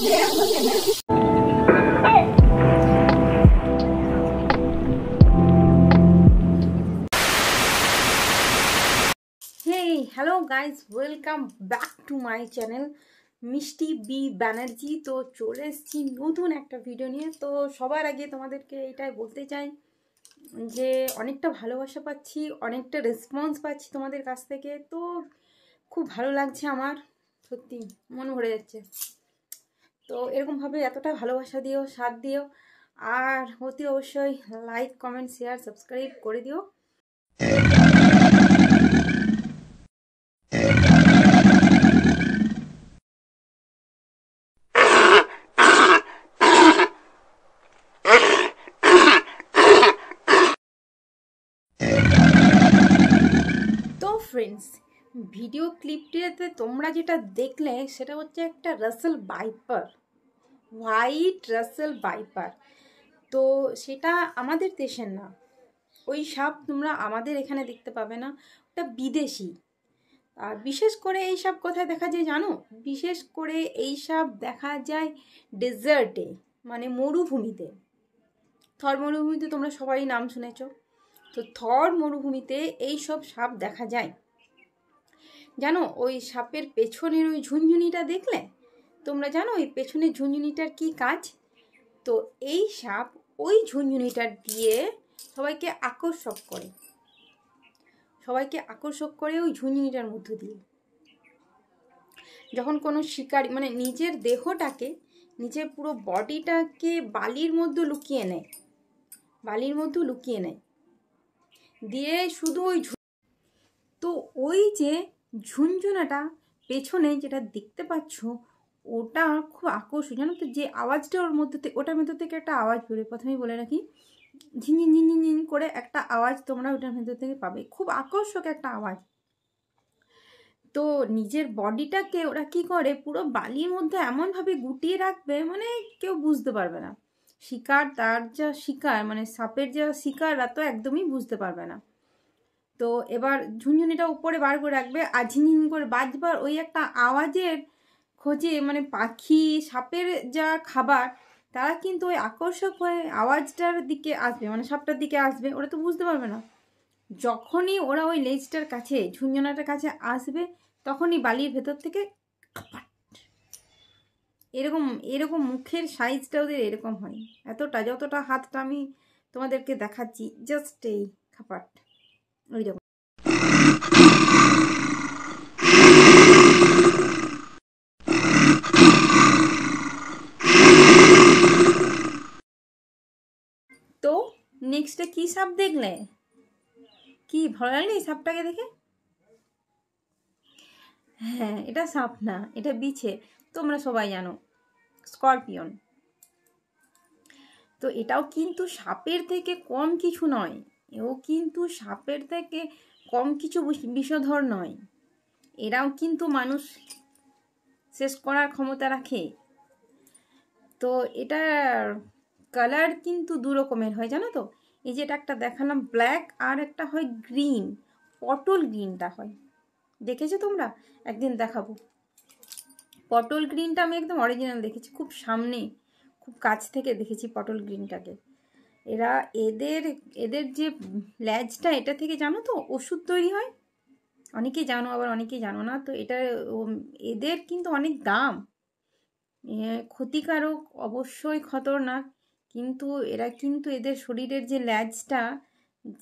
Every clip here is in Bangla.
hey hello guys welcome back to my channel Mishti B Banerjee তো চলে এসেছি নতুন একটা ভিডিও নিয়ে তো সবার আগে তোমাদেরকে এটাই বলতে চাই যে অনেকটা ভালোবাসা পাচ্ছি অনেকটা রেসপন্স পাচ্ছি তোমাদের কাছ থেকে তো খুব ভালো লাগছে আমার সত্যি মন ভরে যাচ্ছে তো এরকমভাবে এতটা ভালোবাসা দিও সাথ দিও আর অতি অবশ্যই লাইক কমেন্ট শেয়ার সাবস্ক্রাইব করে দিও তো ফ্রেন্ডস ভিডিও ক্লিপটিতে তোমরা যেটা দেখলে সেটা হচ্ছে একটা Russell viper white Russell viper তো সেটা আমাদের দেশের না ওই সাপ তোমরা আমাদের এখানে দেখতে পাবে না ওটা বিদেশি আর বিশেষ করে এই সাপ কোথায় দেখা যায় জানো বিশেষ করে এই সাপ দেখা যায় ডেজার্টে মানে মরুভূমিতে থর মরুভূমিতে তোমরা সবারই নাম শুনেছ তো থর মরুভূমিতে এই সব সাপ দেখা যায় জানো ওই সাপের পেছনের ওই ঝুনঝুনিটা দেখলে তোমরা জানো এই পেছনের ঝুনঝুনিটার কি কাজ তো এই সাপ ওই ঝুনঝুনিটা দিয়ে সবাইকে আকর্ষক করে সবাইকে আকর্ষক করে ওই ঝুনঝুনিটার মধ্য দিয়ে যখন কোনো শিকারী মানে নিজের দেহটাকে নিজের পুরো বডিটাকে বালির মধ্যে লুকিয়ে নেয় বালির মধ্যে লুকিয়ে নেয় দিয়ে শুধু ওই তো ওই যে ঝুনঝুনাটা পেছনে যেটা দেখতে পাচ্ছ ওটা আমার খুব আকর্ষণ জানো তো যে আওয়াজটা ওর মধ্যে ওটার মধ্যে থেকে একটা আওয়াজ বেরোয় প্রথমেই বলে রাখি ঝিন ঝিনঝিন ঝিন করে একটা আওয়াজ তোমরা ওটার ভেতর থেকে পাবে খুব আকর্ষক একটা আওয়াজ তো নিজের বডিটাকে ওরা কি করে পুরো বালির মধ্যে এমনভাবে গুটিয়ে রাখবে মানে কেউ বুঝতে পারবে না শিকার তার যা শিকার মানে সাপের যা শিকাররা তো একদমই বুঝতে পারবে না তো এবার ঝুনঝুনিটা উপরে বার করে রাখবে আর ঝিনঝিন করে বাজবার ওই একটা আওয়াজের খোঁজে মানে পাখি সাপের যা খাবার তারা কিন্তু ওই আকর্ষক হয়ে আওয়াজটার দিকে আসবে মানে সাপটার দিকে আসবে ওরা তো বুঝতে পারবে না যখনই ওরা ওই লেজটার কাছে ঝুঞ্জনাটার কাছে আসবে তখনই বালির ভেতর থেকে এরকম এরকম মুখের সাইজটা ওদের এরকম হয় এতটা যতটা হাতটা আমি তোমাদেরকে দেখাচ্ছি জাস্ট এই খাপাট ওই রকম তো নেক্সটে কি সাপ দেখলে কি ভালো লাগলি সাপটাকে দেখে হ্যাঁ এটা সাপ না এটা বিছে তোমরা সবাই জানো স্করপিয়ন তো এটাও কিন্তু সাপের থেকে কম কিছু নয় এও কিন্তু সাপের থেকে কম কিছু বিষধর নয় এরাও কিন্তু মানুষ শেষ করার ক্ষমতা রাখে তো এটা কালার কিন্তু দু রকমের হয় জানো তো এই যে এটা একটা দেখালাম ব্ল্যাক আর একটা হয় গ্রিন পটল গ্রিনটা হয় দেখেছো তোমরা একদিন দেখাবো পটল গ্রিনটা আমি একদম অরিজিনাল দেখেছি খুব সামনে খুব কাছ থেকে দেখেছি পটল গ্রিনটাকে এরা এদের এদের যে ল্যাজটা এটা থেকে জানো তো ওষুধ তৈরি হয় অনেকেই জানো আবার অনেকেই জানো না তো এটা এদের কিন্তু অনেক দাম ক্ষতিকারক অবশ্যই খতরনাক কিন্তু এরা কিন্তু এদের শরীরের যে ল্যাজটা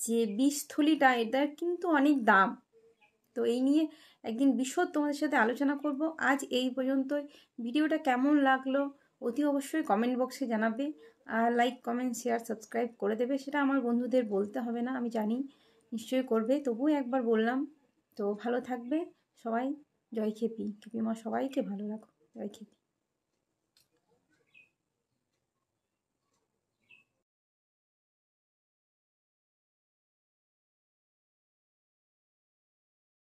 যে বিষথলিটা এটার কিন্তু অনেক দাম তো এই নিয়ে একদিন বিশদ তোমাদের সাথে আলোচনা করব আজ এই পর্যন্তই ভিডিওটা কেমন লাগলো অতি অবশ্যই কমেন্ট বক্সে জানাবে আর লাইক কমেন্ট শেয়ার সাবস্ক্রাইব করে দেবে সেটা আমার বন্ধুদের বলতে হবে না আমি জানি নিশ্চয়ই করবে তবুও একবার বললাম তো ভালো থাকবে সবাই জয় খেপি আমার সবাইকে ভালো রাখো জয় খেপি